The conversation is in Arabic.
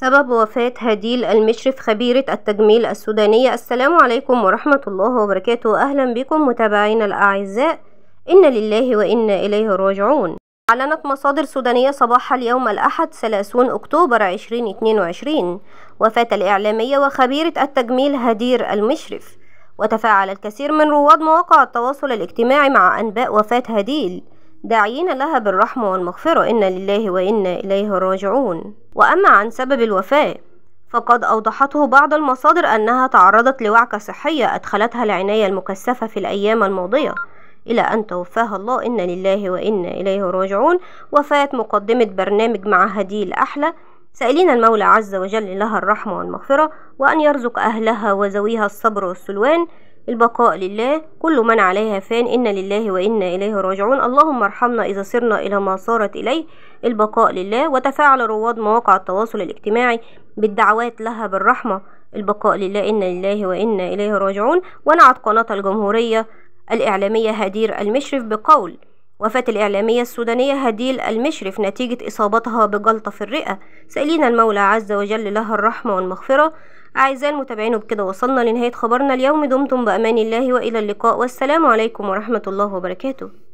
سبب وفاة هديل المشرف خبيرة التجميل السودانية السلام عليكم ورحمة الله وبركاته أهلا بكم متابعينا الأعزاء إن لله وإنا إليه راجعون أعلنت مصادر سودانية صباح اليوم الأحد 30 أكتوبر 2022 وفاة الإعلامية وخبيرة التجميل هدير المشرف وتفاعل الكثير من رواد مواقع التواصل الاجتماعي مع أنباء وفاة هديل داعين لها بالرحمة والمغفرة إنا لله وإنا إليه راجعون وأما عن سبب الوفاة فقد أوضحته بعض المصادر أنها تعرضت لوعكة صحية أدخلتها العناية المكثفة في الأيام الماضية إلى أن توفاها الله إنا لله وإنا إليه راجعون وفاة مقدمة برنامج مع هدي الأحلى سائلين المولى عز وجل لها الرحمة والمغفرة وأن يرزق أهلها وزويها الصبر والسلوان البقاء لله كل من عليها فان إن لله وإنا إليه راجعون اللهم ارحمنا إذا صرنا إلى ما صارت إليه البقاء لله وتفاعل رواد مواقع التواصل الاجتماعي بالدعوات لها بالرحمة البقاء لله إن لله وإنا إليه راجعون ونعت قناة الجمهورية الإعلامية هدير المشرف بقول وفاة الإعلامية السودانية هديل المشرف نتيجة إصابتها بجلطة في الرئة سألين المولى عز وجل لها الرحمة والمغفرة أعزائي المتابعين وبكده وصلنا لنهاية خبرنا اليوم دمتم بأمان الله وإلى اللقاء والسلام عليكم ورحمة الله وبركاته